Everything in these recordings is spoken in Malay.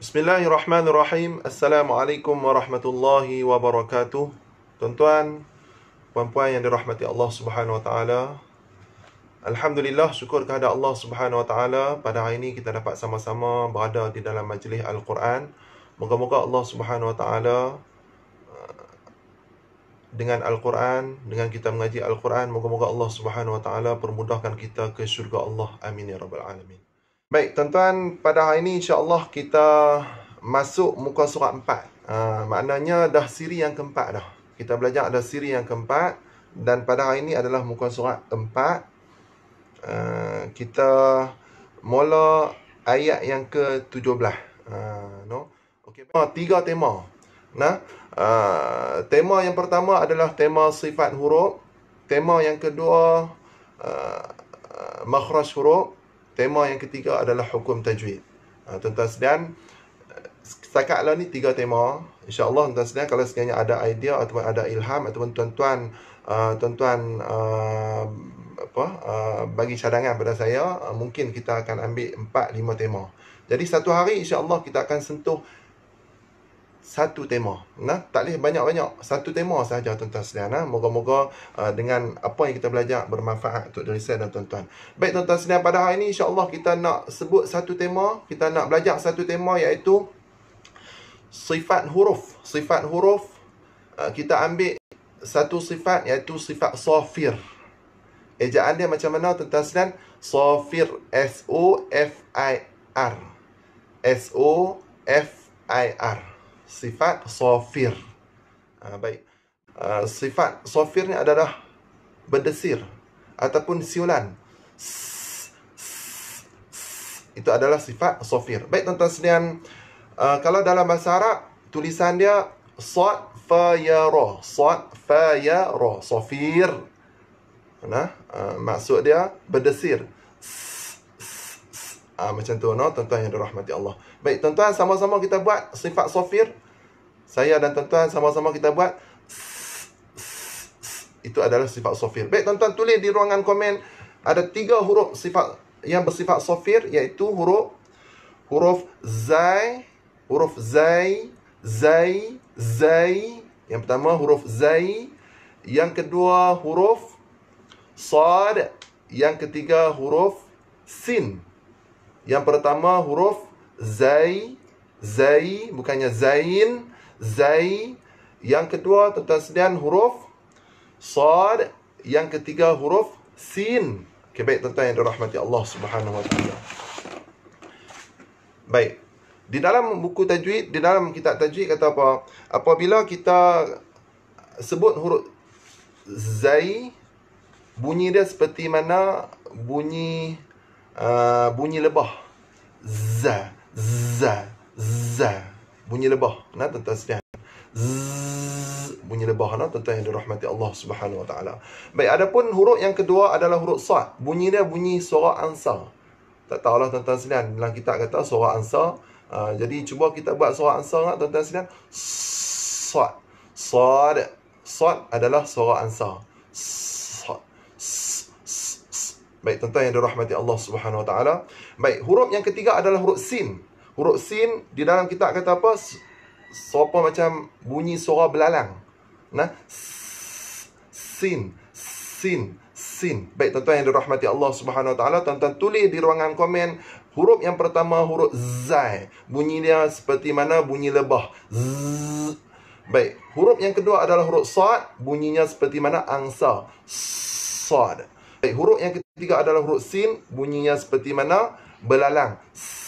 Bismillahirrahmanirrahim. Assalamualaikum warahmatullahi wabarakatuh. Tuan-tuan, puan-puan yang dirahmati Allah Subhanahu wa taala. Alhamdulillah syukur kepada Allah Subhanahu wa taala pada hari ini kita dapat sama-sama berada di dalam majlis Al-Quran. Moga-moga Allah Subhanahu wa taala eh, dengan Al-Quran, dengan kita mengaji Al-Quran, moga-moga Allah Subhanahu wa taala permudahkan kita ke syurga Allah. Amin ya rabbal alamin. Baik, tuan-tuan, pada hari ini insya-Allah kita masuk muka surat 4. Uh, ah, maknanya dah siri yang keempat dah. Kita belajar dah siri yang keempat dan pada hari ini adalah muka surat 4. Uh, ah, kita mula ayat yang ke-17. Uh, ah, no. Okey, tema tiga tema. Nah, uh, tema yang pertama adalah tema sifat huruf. Tema yang kedua uh, makhraj huruf tema yang ketiga adalah hukum tajwid. Ha, tuan-tuan sedian, setakatlah ni tiga tema. InsyaAllah tuan-tuan sedian, kalau sekiranya ada idea atau ada ilham atau tuan-tuan uh, tuan-tuan uh, apa, uh, bagi cadangan pada saya, uh, mungkin kita akan ambil empat, lima tema. Jadi satu hari insyaAllah kita akan sentuh satu tema nah tak boleh banyak-banyak satu tema sahaja tuan-tuan sekalian nah moga-moga uh, dengan apa yang kita belajar bermanfaat untuk diri saya dan tuan-tuan baik tuan-tuan sekalian pada hari ini insya-Allah kita nak sebut satu tema kita nak belajar satu tema iaitu sifat huruf sifat huruf uh, kita ambil satu sifat iaitu sifat safir ejaan dia macam mana tuan-tuan sekalian safir s o f i r s o f i r sifat sofir. Ha, baik. Ha, sifat sofir ni adalah berdesir ataupun siulan. Itu adalah sifat sofir. Baik tuan-tuan sekalian, uh, kalau dalam bahasa Arab tulisan dia sot fa ya ra, sot fa ya ra, sofir. Nah, uh, maksud dia berdesir. Ha, macam tu no tuan-tuan yang dirahmati Allah. Baik tuan-tuan sama-sama kita buat sifat sofir saya dan tuan-tuan sama-sama kita buat itu adalah sifat sofir. Baik tuan-tuan tulis di ruangan komen ada tiga huruf sifat yang bersifat sofir iaitu huruf huruf zai huruf zai zai zai yang pertama huruf zai yang kedua huruf sad yang ketiga huruf sin yang pertama huruf zai zai bukannya zain Zai Yang kedua tentang sedian huruf Sad Yang ketiga huruf Sin okay, Baik tentang yang dirahmati Allah subhanahu wa ta'ala Baik di dalam buku tajwid, di dalam kitab tajwid kata apa? Apabila kita sebut huruf zai bunyi dia seperti mana bunyi uh, bunyi lebah za za za bunyi lebah nah tuan-tuan sedihan bunyi lebah nah tuan-tuan yang dirahmati Allah Subhanahu Wa Taala baik adapun huruf yang kedua adalah huruf sad bunyi dia bunyi suara ansa tak tahulah tuan-tuan sedihan dalam kitab kata suara ansa uh, ah, jadi cuba kita buat suara ansa nah tuan-tuan sedihan sad sad sad adalah suara ansa Baik, tentang tuan yang dirahmati Allah Subhanahu Wa Taala. Baik, huruf yang ketiga adalah huruf sin. Huruf sin di dalam kita kata apa? Sopo macam bunyi suara belalang. Nah, sin, sin, sin. Baik tuan-tuan yang dirahmati Allah Subhanahu Wa Taala, tuan-tuan tulis di ruangan komen huruf yang pertama huruf zai. Bunyi dia seperti mana bunyi lebah. Z. Baik, huruf yang kedua adalah huruf sad, bunyinya seperti mana angsa. Sad. Baik, huruf yang ketiga adalah huruf sin, bunyinya seperti mana belalang. S-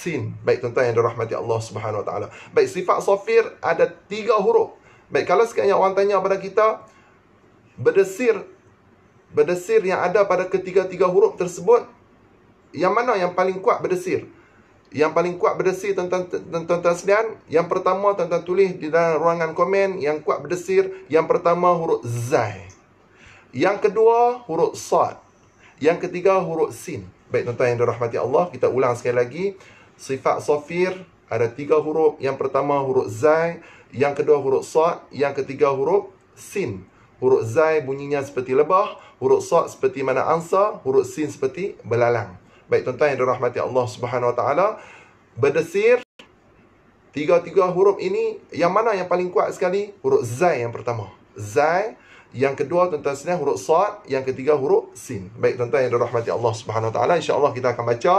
sin. Baik tuan-tuan yang dirahmati Allah Subhanahu Wa Taala. Baik sifat Sofir ada tiga huruf. Baik kalau sekiranya orang tanya kepada kita berdesir berdesir yang ada pada ketiga-tiga huruf tersebut yang mana yang paling kuat berdesir? Yang paling kuat berdesir tuan-tuan tuan-tuan yang pertama tuan-tuan tulis di dalam ruangan komen yang kuat berdesir, yang pertama huruf zai. Yang kedua huruf sad. Yang ketiga huruf sin. Baik tuan-tuan yang dirahmati Allah, kita ulang sekali lagi sifat Sofir ada tiga huruf yang pertama huruf zai yang kedua huruf sad yang ketiga huruf sin huruf zai bunyinya seperti lebah huruf sad seperti mana Ansa huruf sin seperti belalang baik tuan-tuan yang dirahmati Allah Subhanahu Wa Taala berdesir Tiga-tiga huruf ini, yang mana yang paling kuat sekali? Huruf Zai yang pertama. Zai, yang kedua tuan-tuan sekalian huruf Sad, yang ketiga huruf Sin. Baik tuan-tuan yang dirahmati Allah Subhanahu Wa Taala, insya-Allah kita akan baca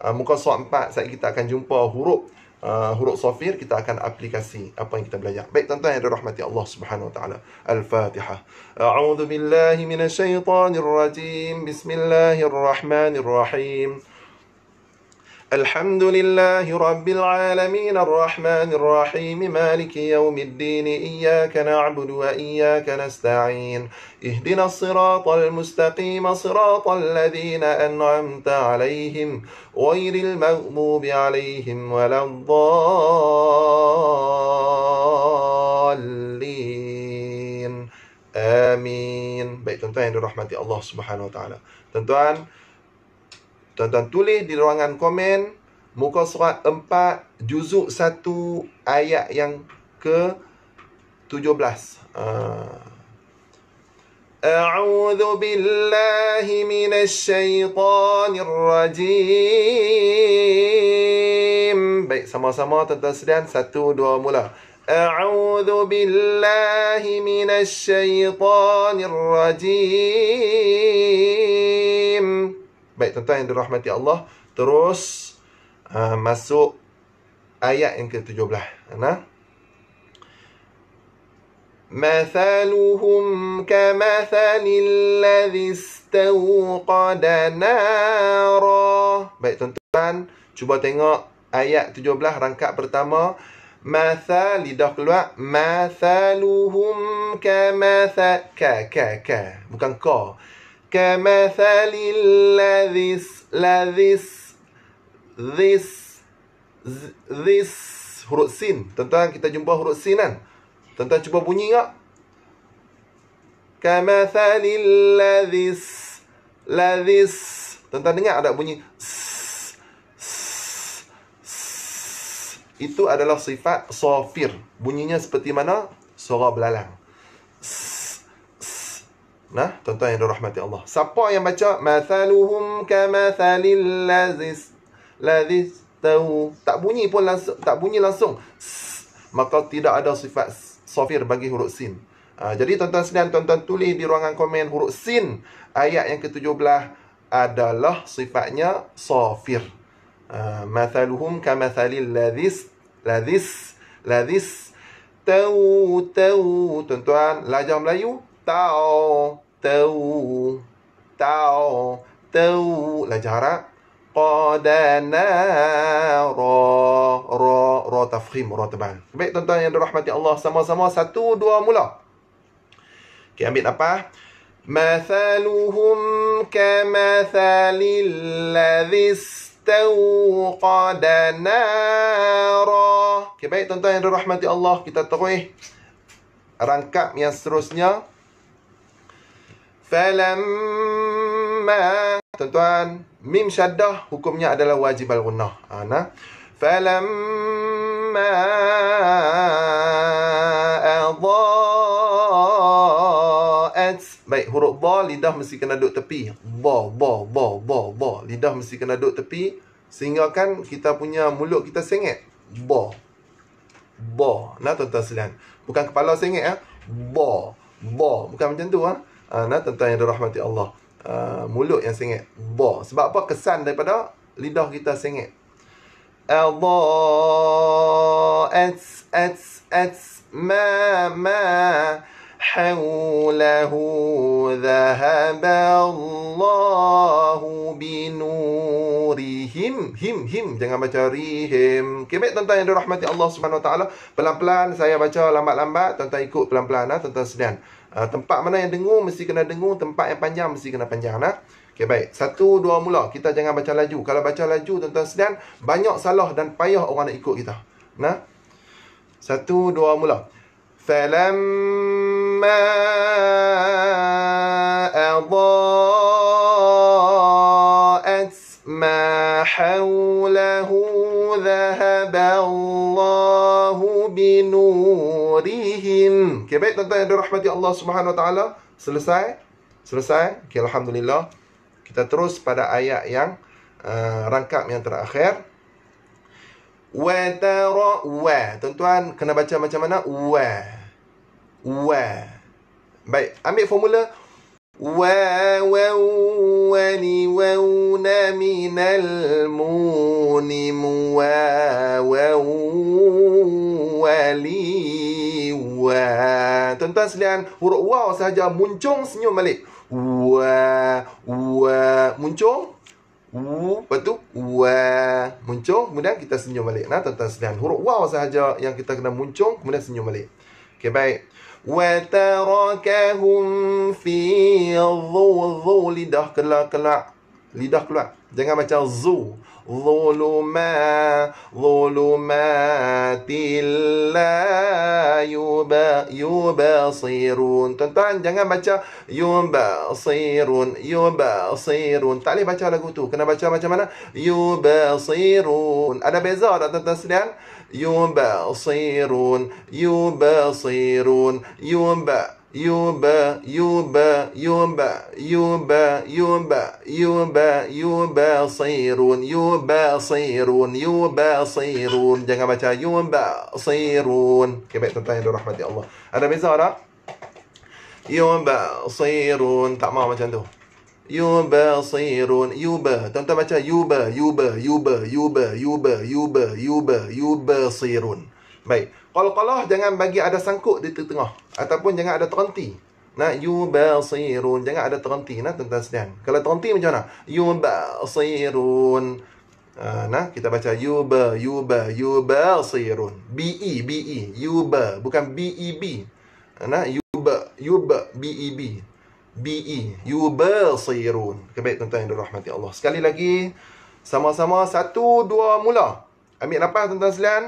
Ah, muka soal empat saat kita akan jumpa huruf Uh, huruf safir kita akan aplikasi apa yang kita belajar. Baik tuan-tuan yang dirahmati Allah Subhanahu wa taala. Al-Fatihah. A'udzu billahi minasyaitonir rajim. Bismillahirrahmanirrahim. الحمد لله رب العالمين الرحمن الرحيم مالك يوم الدين إياك نعبد وإياك نستعين اهدنا الصراط المستقيم صراط الذين أنعمت عليهم غير المغموب عليهم ولا الضالين آمين بيت تنتهي tuan الله سبحانه وتعالى تنتهي Tuan-tuan, Tuan-tuan tulis di ruangan komen muka surat 4 juzuk 1 ayat yang ke 17. Ah. A'udzu billahi minasy syaithanir rajim. Baik sama-sama tuan-tuan sedian 1 2 mula. A'udzu billahi minasy syaithanir rajim. Baik, tuan-tuan yang dirahmati Allah, terus uh, masuk ayat yang ke-17. Nah. Mathaluhum kamathali alladhi istawqada nara. Baik, tuan-tuan, cuba tengok ayat 17 rangkap pertama. Mathal, lidah keluar. Mathaluhum kamathal. Ka, ka, ka. Bukan ka. كمثل الذي الذي this this huruf sin tentang kita jumpa huruf sin kan tentang cuba bunyi tak kamathal ladhis ladhis tentang dengar ada bunyi itu adalah sifat sofir bunyinya seperti mana suara belalang Nah, tuan-tuan yang dirahmati Allah. Siapa yang baca mathaluhum kamathalil ladzis ladzis tahu tak bunyi pun langsung tak bunyi langsung S, maka tidak ada sifat safir bagi huruf sin. Ah, jadi tuan-tuan sekalian tuan-tuan tulis di ruangan komen huruf sin ayat yang ke-17 adalah sifatnya safir. Uh, mathaluhum kamathalil ladzis ladzis ladzis tahu tahu tuan-tuan belajar Melayu tau tau tau tau la jarak qadana ra ra ra tafkhim ra tebal baik tuan-tuan yang dirahmati Allah sama-sama satu dua mula okey ambil apa Mathaluhum kamathali alladhi istawqada nara Okay, baik tuan-tuan yang dirahmati Allah Kita terus rangkap yang seterusnya falam ma tuan-tuan mim syaddah hukumnya adalah wajib al gunnah ha, nah falam ma adat baik huruf ba lidah mesti kena duduk tepi ba ba ba ba ba lidah mesti kena duduk tepi sehingga kan kita punya mulut kita sengit ba ba nah tuan-tuan sekalian bukan kepala sengit ya ba ba bukan macam tu ah ha? ha, tuan-tuan yang dirahmati Allah ha, mulut yang sengit ba sebab apa kesan daripada lidah kita sengit Allah ets ets ets ma ma حوله ذهب الله بنورهم him him jangan baca rihim okay, baik tuan-tuan yang dirahmati Allah Subhanahu taala pelan-pelan saya baca lambat-lambat tuan-tuan ikut pelan-pelan ah tuan-tuan sedian uh, Tempat mana yang dengung mesti kena dengung Tempat yang panjang mesti kena panjang nah? Okay baik, satu dua mula kita jangan baca laju Kalau baca laju tuan-tuan sedang Banyak salah dan payah orang nak ikut kita Nah, Satu dua mula Falamma Hmm, okay, baik tuan-tuan yang dirahmati Allah Subhanahu Wa Taala. Selesai. Selesai. Okay, alhamdulillah. Kita terus pada ayat yang uh, rangkap yang terakhir. Wa tara wa. Tuan-tuan kena baca macam mana? Wa. Wa. Baik, ambil formula wa wa wa ni wa na min al munim wa wa Wah, eh, tuan-tuan sekalian, huruf wow sahaja muncung senyum balik. Wah, wah, muncung. U, lepas tu, wah, muncung. Kemudian kita senyum balik. Nah, tuan-tuan sekalian, huruf wow sahaja yang kita kena muncung, kemudian senyum balik. Okey, baik. وَتَرَكَهُمْ فِي الظُّلِ Lidah keluar-keluar. Lidah keluar. Jangan macam zoo. ظلمات ظلمات لا yuba yubasirun tuan jangan baca يبصرون يبصرون tak boleh baca lagu tu kena baca macam mana يبصرون ada beza tak tuan-tuan sekalian يبصرون يبصرون يبصرون يبا يبا يبا يبا يبا يبا يبا sayrun يبا sayrun يبا sayrun jangan baca يبا sayrun okay, baik tuan-tuan yang dirahmati Allah ada beza tak يبا sayrun tak mau macam tu يبصرون يبا tuan-tuan baca yuba yuba yuba yuba yuba yuba yuba يبصرون Baik. Qalqalah jangan bagi ada sangkut di tengah ataupun jangan ada terhenti. Nah, yubasirun. Jangan ada terhenti nah tentang sedian. Kalau terhenti macam mana? Yubasirun. Uh, ah, nah, kita baca yuba yuba yubasirun. B E B E. Yuba bukan B E B. Nah, yuba yuba B E B. B E yubasirun. Kebaik tuan-tuan yang dirahmati Allah. Sekali lagi sama-sama satu dua mula. Ambil nafas tuan-tuan sekalian.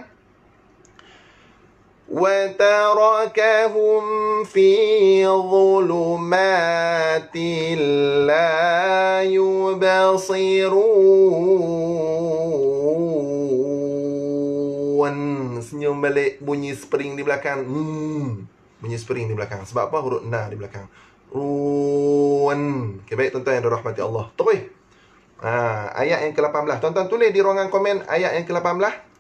وتركهم في ظلمات لا يبصرون senyum balik bunyi spring di belakang hmm. bunyi spring di belakang sebab apa huruf na di belakang run okay, baik tuan-tuan yang dirahmati Allah terus ha, ayat yang ke-18 tuan-tuan tulis di ruangan komen ayat yang ke-18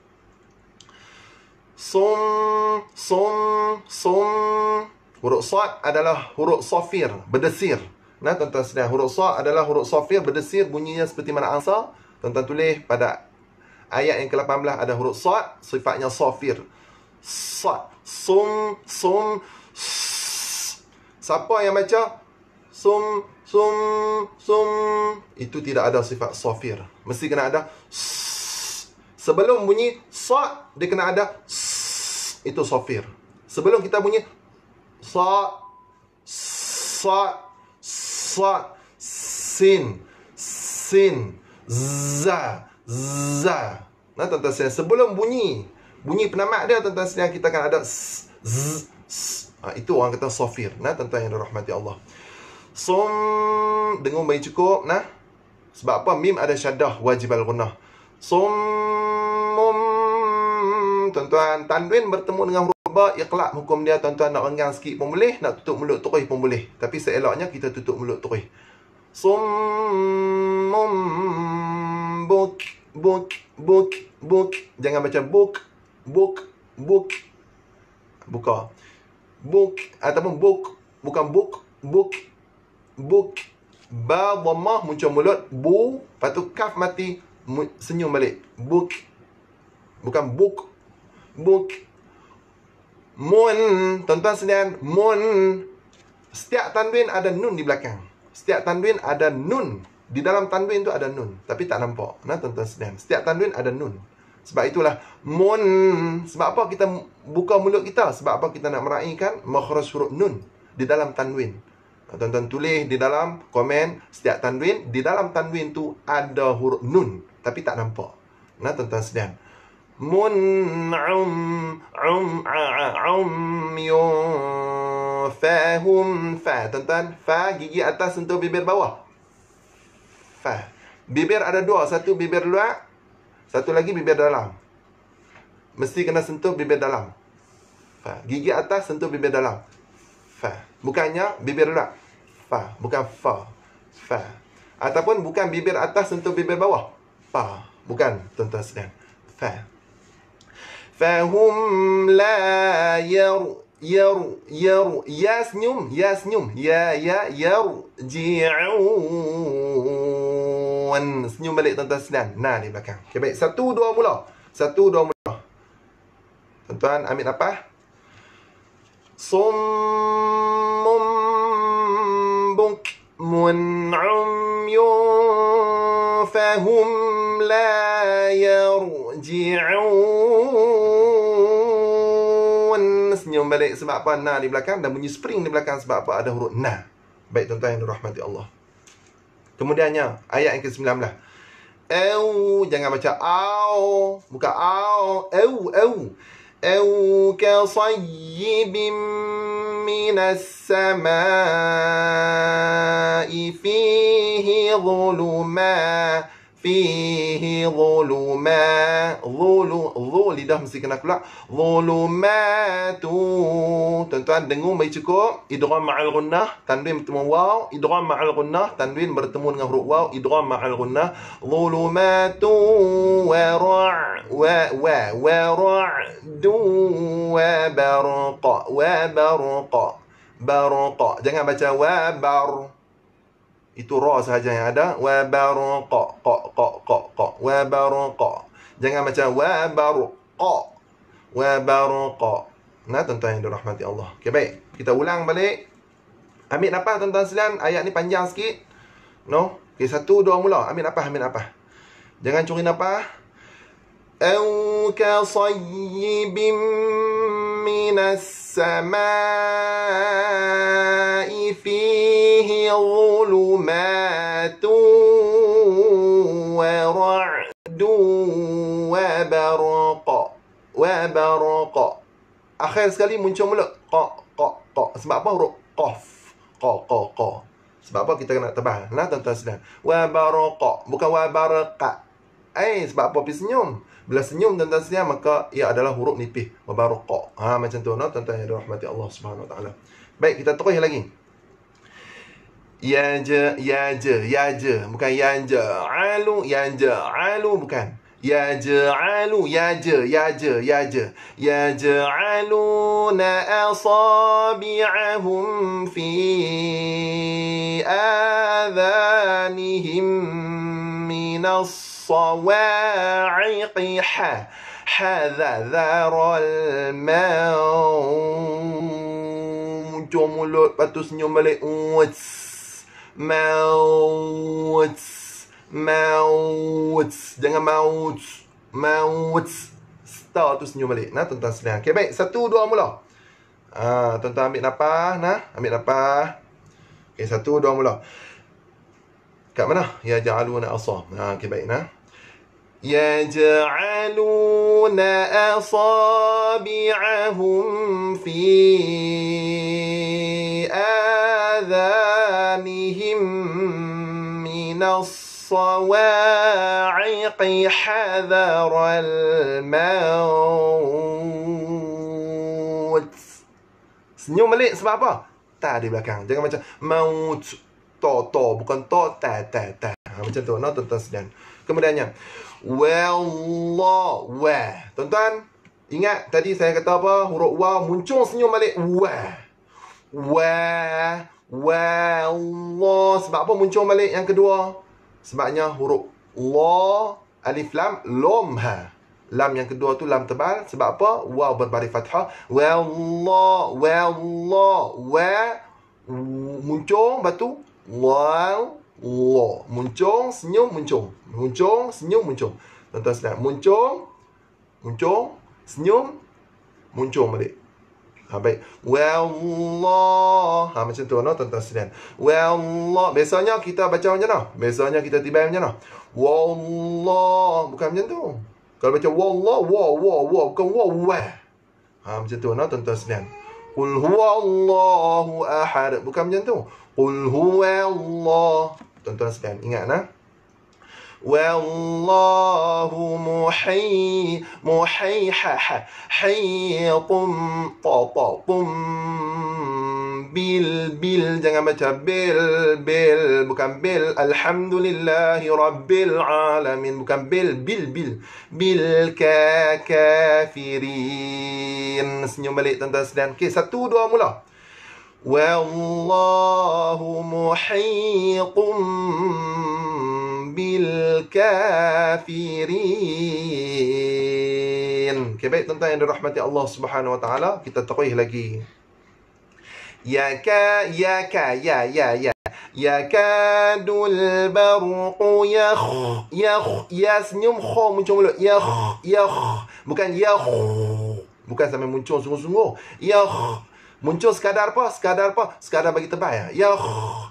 Sum sum sum Huruf sa adalah huruf safir, berdesir. Nah, tuan-tuan sedia. Huruf sa adalah huruf safir, berdesir. Bunyinya seperti mana angsa. Tuan-tuan tulis pada ayat yang ke-18 ada huruf sa, sifatnya safir. Sa, sum sum Siapa yang baca? Sum, sum, sum. Itu tidak ada sifat safir. Mesti kena ada Sebelum bunyi sa, dia kena ada s, itu sofir. Sebelum kita bunyi sa, sa, sa, sin, sin, za, za. Nah, tuan-tuan sekalian, sebelum bunyi, bunyi penamat dia tuan-tuan sekalian kita akan ada z, Ha, itu orang kata sofir. Nah, tuan-tuan yang dirahmati Allah. Som dengung baik cukup, nah. Sebab apa? Mim ada syaddah wajib al-gunnah. Summum Tuan-tuan, tanduin bertemu dengan huruf ba Iqlak hukum dia, tuan-tuan nak renggang sikit pun boleh Nak tutup mulut terus pun boleh Tapi seeloknya kita tutup mulut terus sumum Buk, buk, buk, buk Jangan macam buk, buk, buk Buka Buk, ataupun buk Bukan buk, buk, buk Ba, dhammah, muncul mulut Bu, lepas tu kaf mati senyum balik. Book. Bukan book. Book. Moon. Tuan-tuan sedian. Moon. Setiap tanwin ada nun di belakang. Setiap tanwin ada nun. Di dalam tanwin itu ada nun. Tapi tak nampak. Nah, tuan-tuan sedian. Setiap tanwin ada nun. Sebab itulah Mun Sebab apa kita buka mulut kita Sebab apa kita nak meraihkan Makhras huruf Nun Di dalam tanwin Tuan-tuan tulis di dalam komen setiap tanwin. Di dalam tanwin tu ada huruf nun. Tapi tak nampak. Nah, tuan-tuan sedian. Mun um um um fa hum fa tuan-tuan fa gigi atas sentuh bibir bawah fa bibir ada dua satu bibir luar satu lagi bibir dalam mesti kena sentuh bibir dalam fa gigi atas sentuh bibir dalam fa bukannya bibir luar Fa. Bukan fa. Fa. Ataupun bukan bibir atas sentuh bibir bawah. Fa. Bukan, tuan-tuan sekalian. Fa. hum la yaru. Yar, yar, yasnyum, nyum ya, ya, yar, ji'un. Senyum balik tuan-tuan sedang. Nah, di belakang. Okey, baik. Satu, dua mula. Satu, dua mula. Tuan-tuan, ambil apa? Summu. عمي فهم لا يرجعون senyum balik sebab apa na di belakang dan bunyi spring di belakang sebab apa ada huruf na baik tuan-tuan yang dirahmati Allah kemudiannya ayat yang ke-19 au jangan baca au buka au au au أو كصيب من السماء فيه ظلمات fihi zuluma zulu zul lidah mesti kena keluar zulumatu tuan-tuan dengung baik cukup idgham ma'al gunnah tanwin bertemu waw idgham ma'al gunnah tanwin bertemu dengan huruf waw idgham ma'al gunnah zulumatu wa ra' wa wa wa ra' du wa barqa wa barqa barqa jangan baca wa barqa itu ra sahaja yang ada wa baruq qa qa qa qa wa baruq jangan macam wa baruq wa baruq nah tuan-tuan yang dirahmati Allah okey baik kita ulang balik ambil nafas tuan-tuan sekalian ayat ni panjang sikit no okey satu dua mula ambil nafas ambil nafas jangan curi nafas au ka sayyibim minas samaa'i fii الظلمات ورعد وبرق وبرق أخير sekali muncul mula ق ق ق sebab apa huruf قف ق ق ق sebab apa kita kena tebal nah tuan-tuan sedang وبرق bukan wa وبرق Eh, sebab apa pergi senyum? Bila senyum tuan-tuan sedang, maka ia adalah huruf nipih. Wa Wabarukak. Ha, macam tu, no? tuan-tuan yang dirahmati Allah SWT. Baik, kita terus lagi. yanja yanja yanja bukan yanja alu yanja alu bukan yanja yanja يج يج يجعلون أصابعهم في آذانهم من الصواعق هذا ذر الماء جملة باتوس اوتس maut maut jangan maut maut start tu senyum balik nah tuan-tuan senang okey baik satu dua mula ah tuan-tuan ambil nafas nah ambil nafas okey satu dua mula kat mana ya ja'aluna asah nah okey baik nah يجعلون أصابعهم في آذانهم بِأَلْسِنَتِهِمْ مِنَ الصَّوَاعِقِ حَذَرَ الْمَوْتِ Senyum balik sebab apa? Ta di belakang. Jangan macam maut. To, to. Bukan to, ta, ta, ta. Ha, macam tu. No, tuan-tuan sedang. Kemudian yang. Wallah. Wah. Tuan-tuan. Ingat tadi saya kata apa? Huruf wah muncul senyum balik. Wah. Wah. Wallah Sebab apa muncul balik yang kedua Sebabnya huruf La Alif Lam Lom Ha Lam yang kedua tu lam tebal Sebab apa? Wow berbari fathah Wallah Wallah Wa muncul batu Wallah Muncung senyum muncung Muncung senyum muncung Tuan-tuan silap Muncung Muncung Senyum Muncung balik Ha, baik. Wallah. Ha, macam tu, no? tuan-tuan sedian. Wallah. Biasanya kita baca macam mana? Biasanya kita tiba macam mana? Wallah. Bukan macam tu. Kalau baca wallah, wah, wah, wah. Bukan wah, wah. Ha, macam tu, no? tuan-tuan sedian. Qul huwa Allahu ahad. Bukan macam tu. Qul huwa Allah. Tuan-tuan sekalian, ingat nah. والله محي محي حيط طم bil bil jangan baca bil bil bukan bil alhamdulillahi rabbil alamin bukan bil bil bil bil kafirin senyum balik tuan-tuan sedang okey satu dua mula wallahu muhiqum bilkafirin. Okay, baik tuan-tuan yang dirahmati Allah Subhanahu Wa Taala, kita terkuih lagi. Ya ka ya ka ya ya ya Ya kadul barqu yakh yakh ya ya, ya senyum kho muncul mulut ya yakh ya bukan yakh bukan sampai muncul sungguh-sungguh yakh muncul sekadar apa sekadar apa sekadar bagi tebal ya yakh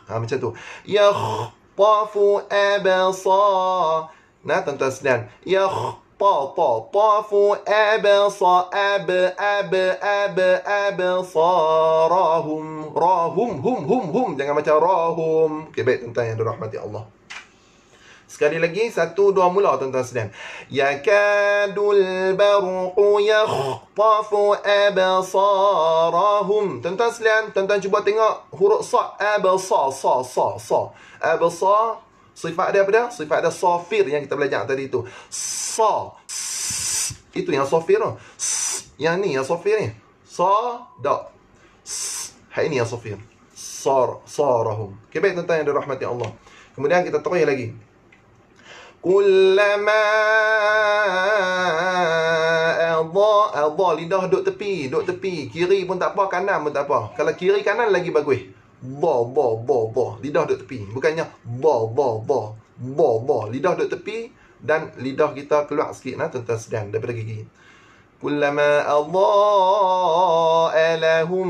ha, macam tu yakh يخطف أبصا يخ طا طا طاف أبص أب أب أب صارهم راهم هم هم هم jangan macam راهم كبيت انتهي عند رحمة الله Sekali lagi, satu dua mula tuan-tuan sedang. Ya kadul baruqu yakhtafu abasarahum. Tuan-tuan sedang, tuan-tuan cuba tengok huruf sa, abasa, sa, sa, sa. Abasa, sifat dia apa dia? Sifat dia safir yang kita belajar tadi tu. Sa, itu yang safir tu. yang ni yang safir ni. Sa, da. S, ini yang safir. Sar, sarahum. Okay, baik tuan-tuan yang dirahmati Allah. Kemudian kita terus lagi. كلما أضاء أضاء لدح دوك تبي دوك تبي كيري pun tak apa kanan pun tak apa kalau kiri kanan lagi bagus bo bo bo bo lidah duduk tepi bukannya bo bo bo bo bo lidah duduk tepi dan lidah kita keluar sikit nah tuan-tuan sedang daripada gigi kullama adha lahum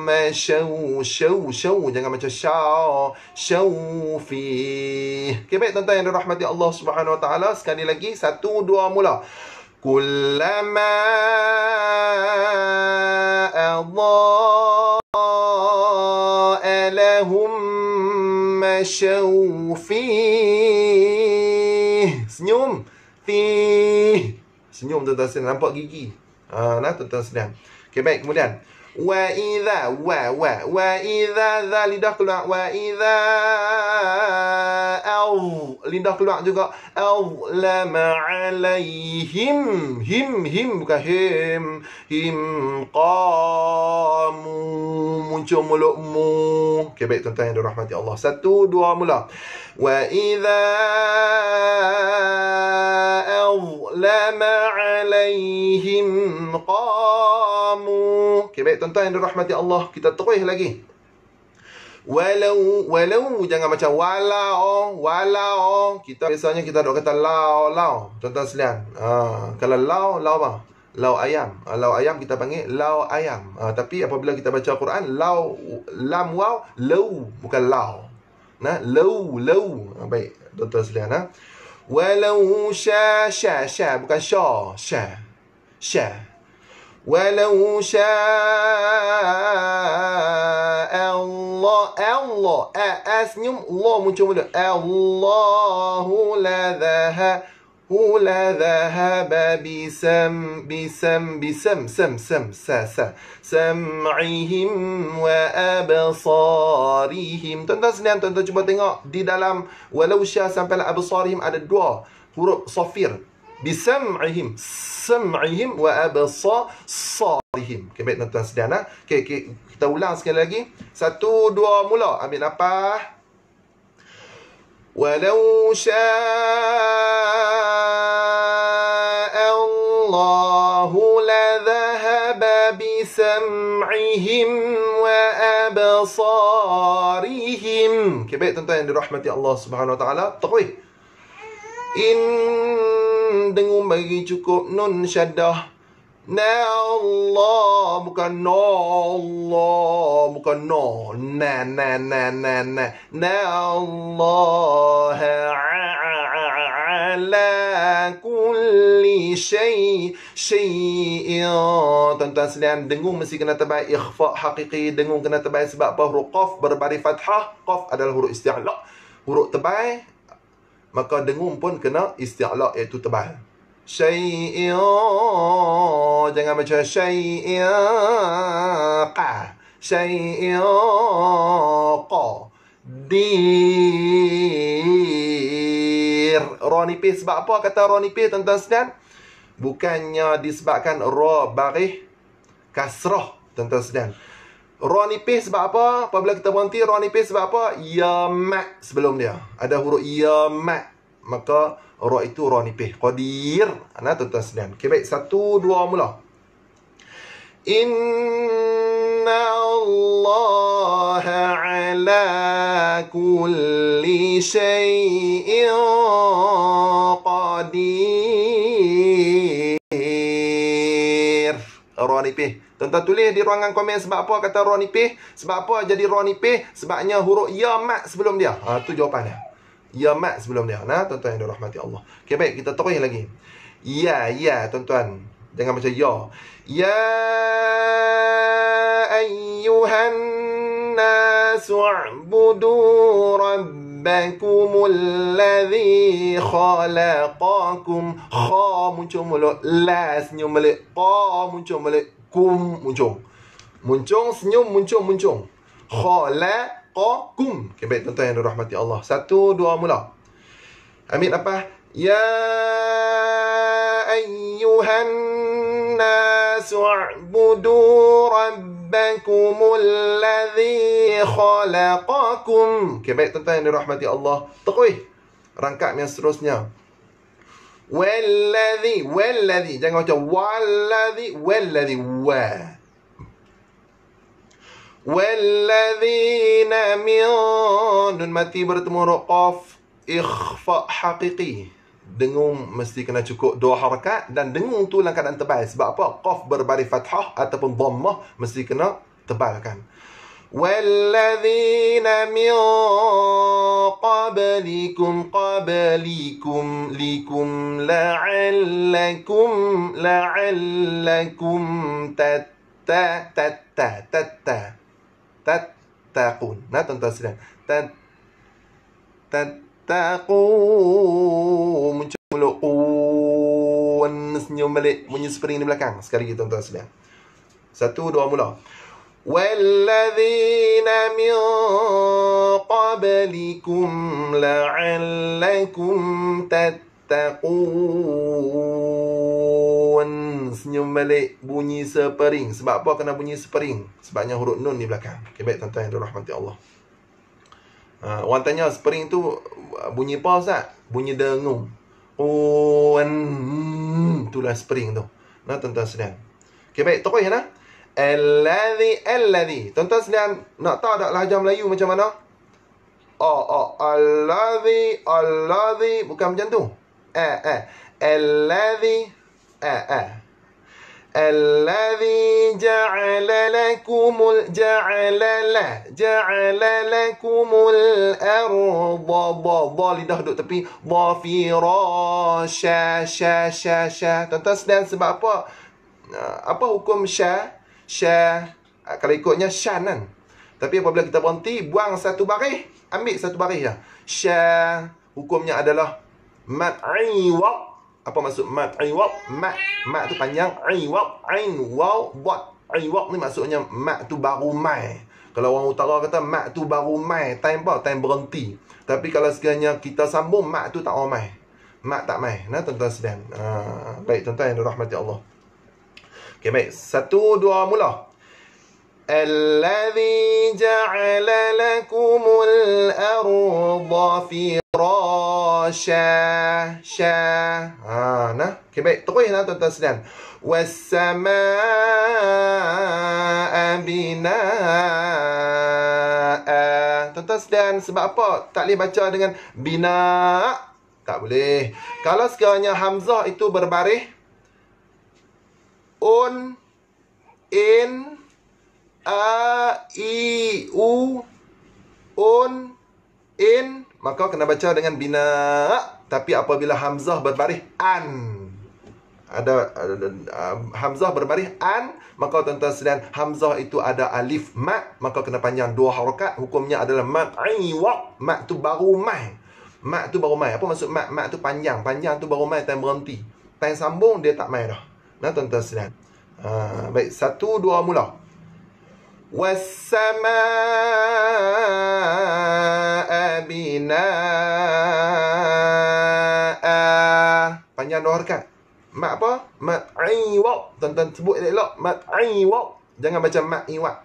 mai show show show jangan macam show show fi okey baik tuan-tuan yang dirahmati Allah Subhanahu Wa Taala sekali lagi satu dua mula kullama adha lahum mashaw fi senyum fi senyum tuan-tuan nampak gigi ah nah tuan-tuan sedang Okay, baik. Kemudian. وإذا و و وإذا ذا لدخل وإذا Au Lidah keluar juga Au Lama alaihim Him Him Bukan him Him Qamu Muncul mulutmu Okay baik tuan-tuan yang dirahmati Allah Satu dua mula Wa idha Au Lama alaihim Qamu Okay baik tuan-tuan yang dirahmati Allah Kita terus lagi Walau, walau jangan macam wala oh, Kita biasanya kita dok kata lau lau. Contoh selian. Ha, kalau lau lau apa? Lau ayam. Ha, lau ayam kita panggil lau ayam. Ha, tapi apabila kita baca Quran lau lam wau lau bukan lau. Nah, lau lau. Ha, baik, Dr. Selian ha? Walau sya sya sya bukan sya sya. Sya. ولو شاء الله الله أسنم الله منشوف الله لذاها هو لذهب بسم بسم بسم سم سم سا سا سمعهم وأبصارهم تنتظر سنين تنتظر coba tengok di dalam walau syah sampai ada dua huruf صفير بسمعهم سمعهم وابصارهم كما تنتهي سدانا كي كي kita ulang sekali lagi satu dua mula ambil nafas walau sya الله لذهب بسمعهم وأبصارهم كيف تنتهي رحمة الله سبحانه وتعالى تقوي dengung bagi cukup nun syadah Na Allah bukan no Allah bukan no na na na na na na Allah ala kulli syai syai tuan-tuan sekalian dengung mesti kena tebal ikhfa hakiki dengung kena tebal sebab apa huruf qaf berbaris fathah qaf adalah huruf isti'la huruf tebal maka dengung pun kena istiqlak iaitu tebal syai'a jangan macam syai'a syai'a dir ra nipis sebab apa kata ra nipis tuan-tuan sekalian bukannya disebabkan ra barih kasrah tuan-tuan sekalian Raw nipis sebab apa? Apabila kita berhenti raw nipis sebab apa? Ya mat sebelum dia. Ada huruf ya mat. Maka raw itu raw nipis. Qadir. Nah, tuan-tuan sedian. Okey, baik. Satu, dua, mula. Inna Allah ala kulli shay'in qadir. Raw nipis. Tuan-tuan tulis di ruangan komen sebab apa kata Roh nipih. Sebab apa jadi Roh nipih. Sebabnya huruf Ya Mat sebelum dia. Ha, tu jawapannya. Ya Mat sebelum dia. Nah, tuan-tuan yang dirahmati Allah. Okey, baik. Kita tukar lagi. Ya, ya, tuan-tuan. Jangan macam ya. Ya ayyuhan nasu u'budu rabbakumul ladzi khalaqakum kha muncul mulut la senyum balik pa muncul mulut kum muncung muncung senyum muncung muncung khalaqakum okay, baik tuan-tuan yang dirahmati Allah satu dua mula Amin. apa ya ayyuhan nas wa'budu rabbakum alladhi khalaqakum okay, baik tuan-tuan yang dirahmati Allah Tekuih eh. rangkap yang seterusnya Walladhi, walladhi. Jangan macam walladhi, walladhi, wa. Walladhina min. Nun mati bertemu ruqaf. Ikhfa hakiki. Dengung mesti kena cukup dua harakat. Dan dengung tu dalam keadaan tebal. Sebab apa? Qaf berbalik fathah ataupun dhammah. Mesti kena tebalkan. والذين من قبلكم قبلكم لكم لعلكم لعلكم تتا تتا تتا تتقون نتن تسلم تتقون muncul mulut senyum balik bunyi spring di belakang sekali tuan-tuan sedang satu dua mula والذين من قبلكم لعلكم تتقون senyum balik bunyi sepering sebab apa kena bunyi sepering sebabnya huruf nun di belakang okay, baik tuan-tuan yang dirahmati Allah uh, orang tanya sepering tu bunyi apa Ustaz? bunyi dengung oh, mm, itulah spring tu nah tuan-tuan sedang ok baik terus ya nah? Alladhi Alladhi Tuan-tuan sedang Nak tahu tak lahjah Melayu macam mana? Oh oh Alladhi Alladhi Bukan macam tu Eh eh Alladhi Eh eh Alladhi ja'ala lakumul ja'ala la ja'ala lakumul arda ba ba lidah duduk tepi ba fi ra sha sha sha sha tuan-tuan sedang sebab apa apa hukum sha share ah, kalau ikutnya shan kan tapi apabila kita berhenti buang satu baris ambil satu baris ya share hukumnya adalah mat iwab apa maksud mat iwab mat mat tu panjang iwab ain waw buat iwab ni maksudnya mat tu baru mai kalau orang utara kata mat tu baru mai time apa time berhenti tapi kalau sekiranya kita sambung mat tu tak mai mat tak mai nah tuan-tuan sedang uh, ah, baik tuan-tuan yang Allah Okay, baik. Satu, dua, mula. al ladhi ja'ala lakumul arda firasha. Sha. Ha, nah. Okay, baik. Terus lah tuan-tuan sedang. Wassama'a bina'a. Tuan-tuan sedang. Sebab apa? Tak boleh baca dengan bina'a. Tak boleh. Kalau sekiranya Hamzah itu berbaris on in a i u on in maka kena baca dengan bina tapi apabila hamzah berbaris an ada uh, hamzah berbaris an maka tuan-tuan sekalian hamzah itu ada alif ma maka kena panjang dua harakat hukumnya adalah ma i wa ma tu baru mai ma tu baru mai apa maksud ma ma tu panjang panjang tu baru mai time berhenti time sambung dia tak mai dah Nah, tuan-tuan senang. Uh, ah, baik, satu, dua, mula. Wassama'a bina'a. Panjang dua harikat. Mat apa? Mat iwak. Tuan-tuan sebut elok-elok. Mat iwak. Jangan macam mat iwak.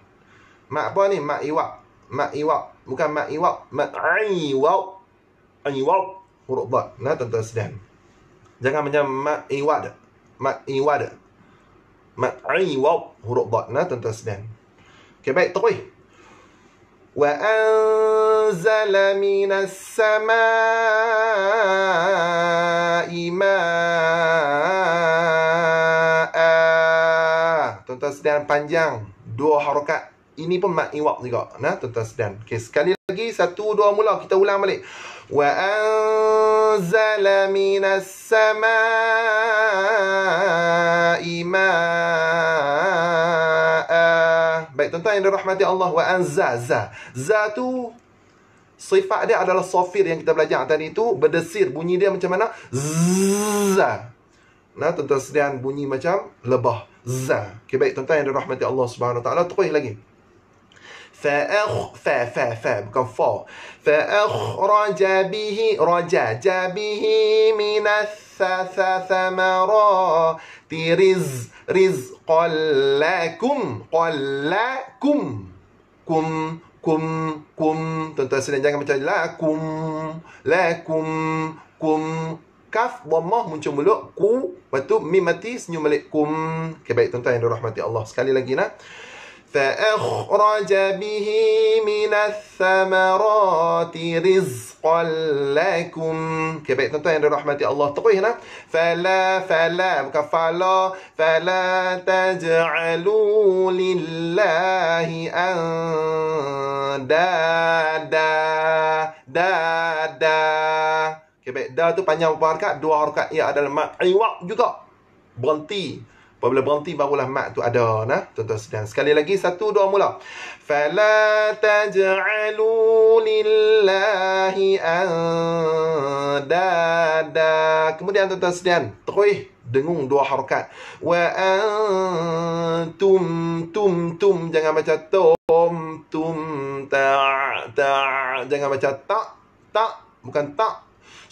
Mat apa ni? Mat iwak. Mat iwak. Bukan mat iwak. Mat iwak. Iwak. Huruf bot. Nah, tuan-tuan sedang. Jangan macam mat iwak mat iwad mat iwab huruf dot nah tuan-tuan sedang okey baik terus wa anzala minas samaa'i maa tuan-tuan sedang panjang dua harakat ini pun mat iwab juga nah tuan-tuan sedang okey sekali lagi satu dua mula kita ulang balik وأنزل من السماء ماء Baik, tuan-tuan yang dirahmati Allah wa anza za. tu sifat dia adalah sofir yang kita belajar tadi itu berdesir. Bunyi dia macam mana? Za. Nah, tentang sedian bunyi macam lebah. Za. Okey, baik tuan-tuan yang dirahmati Allah Subhanahu Wa Taala, terus lagi. فأخ ف ف ف بكم ف فأخرج به رجج به من الثث ثمرا رز رز قل لكم قل لكم كم كم كم تنتظر سنة jangan macam lakum lakum kum kaf dhammah muncul mulut ku lepas tu mim mati senyum balik kum okay, baik tuan Allah sekali lagi nak فأخرج به من الثمرات رزقا لكم كبير تنتين رحمة الله تقوي هنا فلا فلا فلا فلا تجعلوا لله أندادا دادا كبير دا تو panjang باركة يا دل ما أيوة juga berhenti Apabila berhenti barulah mat tu ada nah. tuan sedang. Sekali lagi satu dua mula. Fala taj'alu lillahi adada. Kemudian tuan-tuan sedian. Terus dengung dua harakat. Wa antum tum tum jangan baca tum tum ta ta jangan baca tak tak bukan tak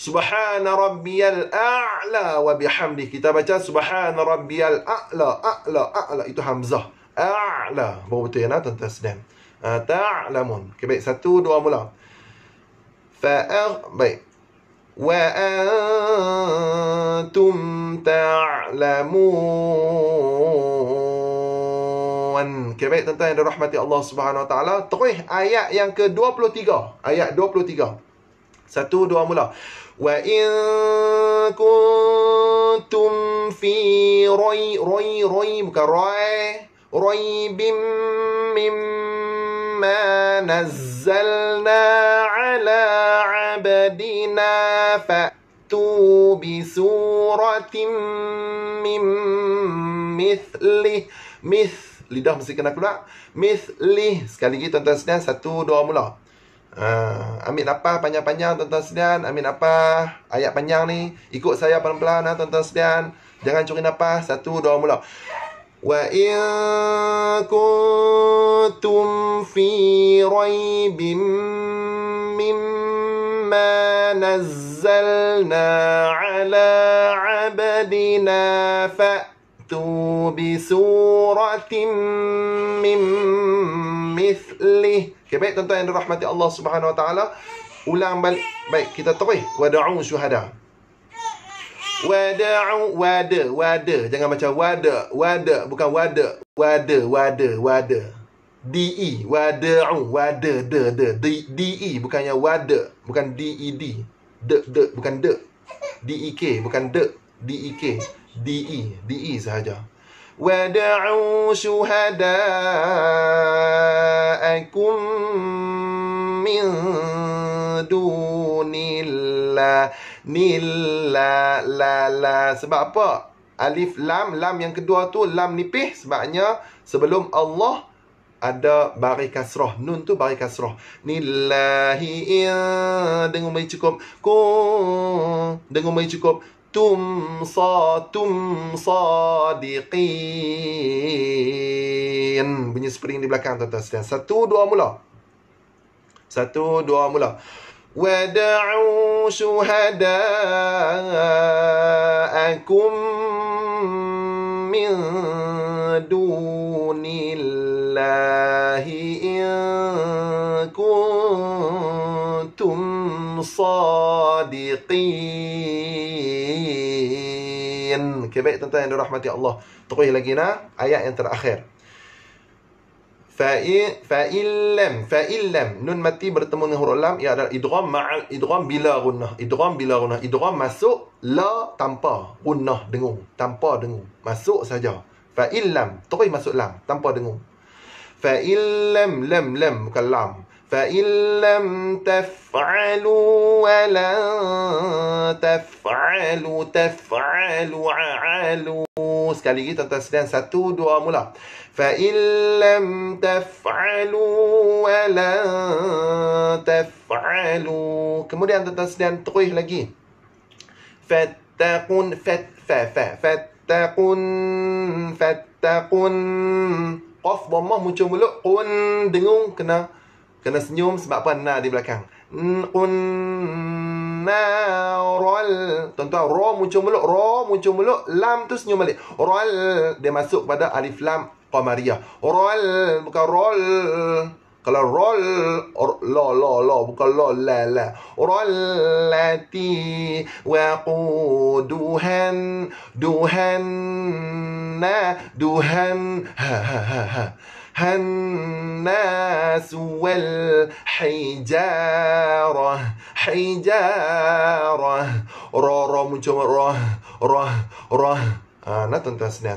Subhana rabbiyal a'la wa bihamdi. Kita baca subhana rabbiyal a'la a'la a'la itu hamzah. A'la. Apa betul ya nah tuan-tuan sedang. Uh, ah, ta'lamun. Okay, baik, satu, dua mula. Fa'ag, baik. Wa antum ta'lamun. Okay, baik, tuan-tuan yang dirahmati Allah Subhanahu Wa Taala. Terus ayat yang ke-23. Ayat 23. Satu dua mula. Wa in kuntum fi roy roy roy bukan roy roy bim mimma nazzalna ala abdina fa بسورة من مثله مثل لدهم سيكنا كلا مثله سكالي جي تنتسنا ستو دوا ملا Uh, ambil nafas panjang-panjang tuan-tuan sekalian Ambil nafas Ayat panjang ni Ikut saya pelan-pelan lah tuan-tuan sekalian Jangan curi nafas Satu, dua, mula Wa kuntum fi raibim Mimma nazzalna ala abadina Fa'tu bi suratim mim mislih Okay, baik tuan-tuan yang dirahmati Allah Subhanahu Wa Taala. Ulang balik. Baik, kita terus. Wada'u syuhada. Wada'u wada, wada. Jangan macam wada, wada, bukan wada. Wada, wada, wada. DE, wada'u, wada, de, de, E bukannya wada, bukan D E D. De, de, bukan de. D E K bukan de. D D E K E D E sahaja. وادعوا شهداءكم من دون الله لا لا لا sebab apa alif lam lam yang kedua tu lam nipis sebabnya sebelum Allah ada bari kasrah nun tu bari kasrah Nillahiil ya, dengan beri cukup ku dengan beri cukup Tum كنتم صاتم صادقين bunyi spring di belakang tuan-tuan sekalian satu dua mula satu dua mula wad'u shuhada'akum min dunillahi in كنتم صادقين okay, baik tuan-tuan yang dirahmati Allah terus lagi nak ayat yang terakhir fa illam fa illam nun mati bertemu dengan huruf lam ia adalah idgham ma'al idgham bila gunnah idgham bila masuk la tanpa gunnah dengung tanpa dengung masuk saja fa illam terus masuk lam tanpa dengung fa illam lam lam bukan فإن لم تفعلوا ولن تفعلوا تفعلوا عالوا sekali lagi tuan-tuan sedang satu dua mula فإن لم تفعلوا ولن تفعلوا kemudian tuan-tuan sedang terus lagi فاتقون فت فا فا فاتقون فاتقون قف بمه muncul mulut قن dengung kena kena senyum sebab apa na di belakang un Rol Tuan-tuan Ro muncul meluk Ro muncul meluk Lam tu senyum balik Rol Dia masuk pada alif lam Qamariah Rol Bukan rol Kalau rol Lo lo lo Bukan lo la la Rol Lati Waku Duhan Duhan Na Duhan ha ha ha, ha. الناس والحجارة حجارة را را مجمع را را را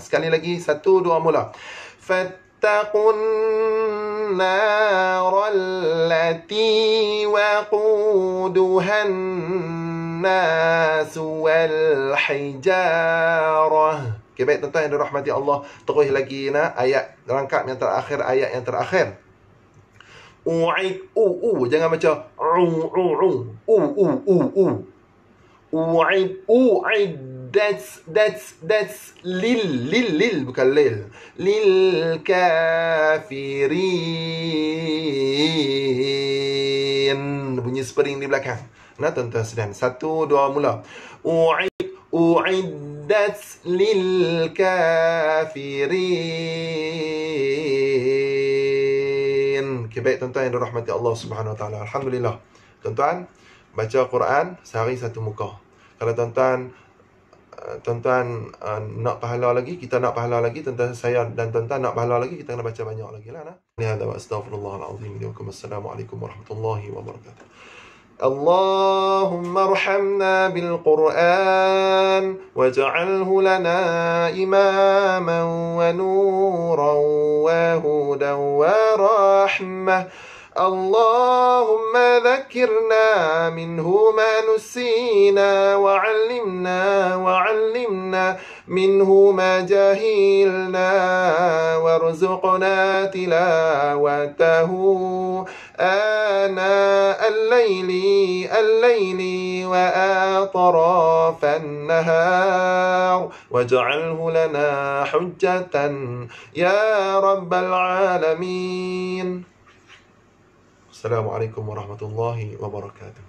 sekali lagi satu dua mula فاتقوا النار التي وقودها الناس والحجاره Okay, baik tuan-tuan yang dirahmati Allah. Terus lagi nak ayat rangkap yang terakhir, ayat yang terakhir. U'id, u'u. Jangan macam u'u'u. U'u'u'u. U'id, u'id. That's, that's, that's lil, lil, lil. Bukan lil. Lil kafirin. Bunyi spring di belakang. Nah, tuan-tuan sedang. Satu, dua, mula. U'id, u'id. أعدت للكافرين Kebaik tuan-tuan yang rahmati Allah Subhanahu Wa Taala. Alhamdulillah Tuan-tuan Baca Quran Sehari satu muka Kalau tuan-tuan uh, nak pahala lagi Kita nak pahala lagi Tuan-tuan saya dan tuan-tuan nak pahala lagi Kita kena baca banyak lagi lah nah. Ini adalah astagfirullahaladzim Assalamualaikum warahmatullahi wabarakatuh اللهم ارحمنا بالقرآن واجعله لنا إماما ونورا وهدى ورحمة اللهم ذكرنا منه ما نسينا وعلمنا وعلمنا منه ما جهلنا وارزقنا تلاوته آناء الليل الليل وآطراف النهار واجعله لنا حجة يا رب العالمين السلام عليكم ورحمة الله وبركاته